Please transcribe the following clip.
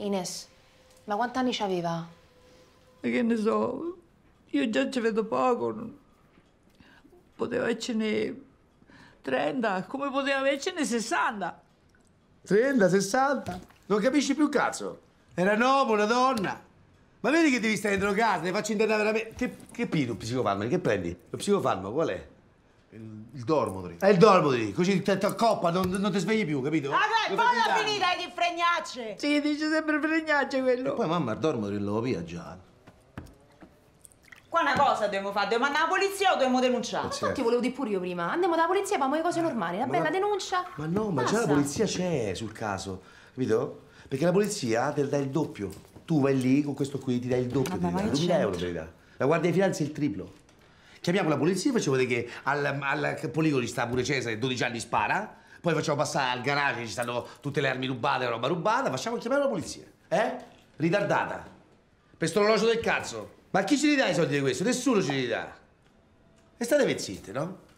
Ines, ma quant'anni ci aveva? Ma che ne so, io già ci vedo poco. Poteva avercene 30, come poteva avercene 60. 30, 60? Non capisci più cazzo. Era un uomo, una donna. Ma vedi che devi stare drogato, ne faccio internare veramente. Che, che pidi un psicofarmaco? Che prendi? Lo psicofarmaco qual è? Il, il dormodri. È il dormodri, così ti accoppa, non, non ti svegli più, capito? Ah, dai, poi l'ho finita di fregnacce! Sì, dice sempre fregnacce quello. E poi mamma il dormodri lo via già. Qua una cosa dobbiamo fare, dobbiamo andare alla polizia o dobbiamo denunciare? Eh, ma certo. infatti volevo dire pure io prima, andiamo dalla polizia e facciamo le cose normali, la ma bella la... denuncia. Ma no, ma Passa. già la polizia c'è sul caso, capito? Perché la polizia te dà il doppio. Tu vai lì con questo qui, ti dai il doppio, Vabbè, ti dà 2000 euro, te La guardia di finanza è il triplo. Chiamiamo la polizia, facciamo vedere che al, al poligono sta pure Cesare, 12 anni spara, poi facciamo passare al garage, ci stanno tutte le armi rubate, la roba rubata, facciamo chiamare la polizia, eh? Ritardata. Per orologio del cazzo. Ma chi ce li dà i soldi di questo? Nessuno ce li dà. E state zitte, no?